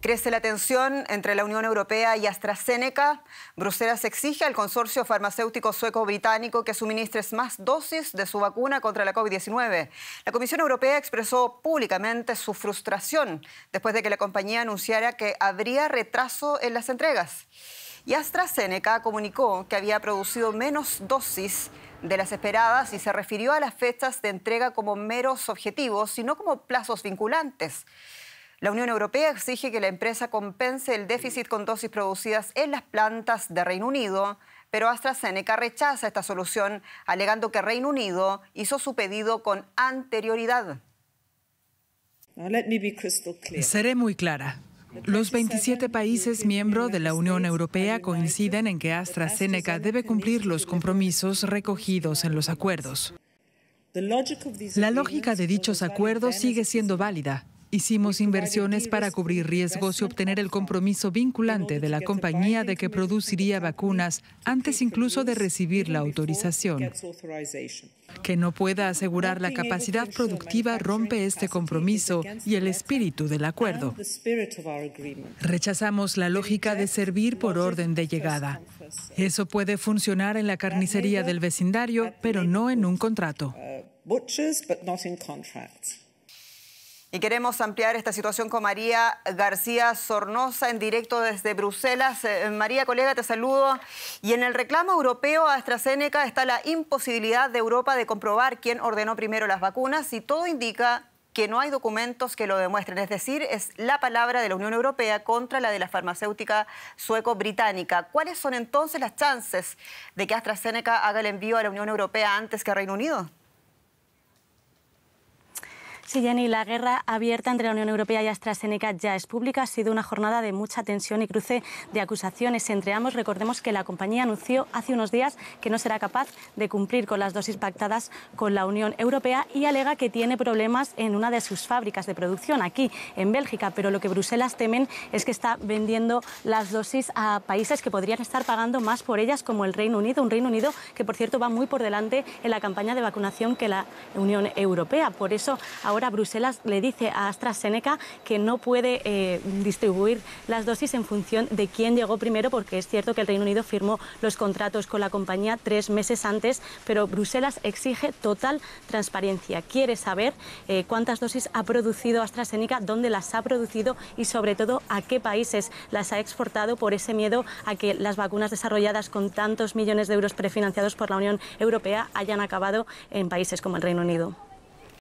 Crece la tensión entre la Unión Europea y AstraZeneca. Bruselas exige al consorcio farmacéutico sueco-británico que suministre más dosis de su vacuna contra la COVID-19. La Comisión Europea expresó públicamente su frustración después de que la compañía anunciara que habría retraso en las entregas. Y AstraZeneca comunicó que había producido menos dosis de las esperadas y se refirió a las fechas de entrega como meros objetivos, y no como plazos vinculantes. La Unión Europea exige que la empresa compense el déficit con dosis producidas en las plantas de Reino Unido, pero AstraZeneca rechaza esta solución, alegando que Reino Unido hizo su pedido con anterioridad. Seré muy clara. Los 27 países miembros de la Unión Europea coinciden en que AstraZeneca debe cumplir los compromisos recogidos en los acuerdos. La lógica de dichos acuerdos sigue siendo válida. Hicimos este inversiones para cubrir riesgos y obtener el compromiso vinculante de la compañía de que produciría vacunas antes incluso de recibir la autorización. Que no pueda asegurar la capacidad productiva rompe este compromiso y el espíritu del acuerdo. Rechazamos la lógica de servir por orden de llegada. Eso puede funcionar en la carnicería del vecindario, pero no en un contrato. Uh, y queremos ampliar esta situación con María García Sornosa en directo desde Bruselas. Eh, María, colega, te saludo. Y en el reclamo europeo a AstraZeneca está la imposibilidad de Europa de comprobar quién ordenó primero las vacunas y todo indica que no hay documentos que lo demuestren. Es decir, es la palabra de la Unión Europea contra la de la farmacéutica sueco-británica. ¿Cuáles son entonces las chances de que AstraZeneca haga el envío a la Unión Europea antes que a Reino Unido? Sí, Jenny, la guerra abierta entre la Unión Europea y AstraZeneca ya es pública. Ha sido una jornada de mucha tensión y cruce de acusaciones entre ambos. Recordemos que la compañía anunció hace unos días que no será capaz de cumplir con las dosis pactadas con la Unión Europea y alega que tiene problemas en una de sus fábricas de producción aquí en Bélgica. Pero lo que Bruselas temen es que está vendiendo las dosis a países que podrían estar pagando más por ellas, como el Reino Unido. Un Reino Unido que, por cierto, va muy por delante en la campaña de vacunación que la Unión Europea. Por eso, ahora ahora Bruselas le dice a AstraZeneca que no puede eh, distribuir las dosis en función de quién llegó primero, porque es cierto que el Reino Unido firmó los contratos con la compañía tres meses antes, pero Bruselas exige total transparencia. Quiere saber eh, cuántas dosis ha producido AstraZeneca, dónde las ha producido y sobre todo a qué países las ha exportado por ese miedo a que las vacunas desarrolladas con tantos millones de euros prefinanciados por la Unión Europea hayan acabado en países como el Reino Unido.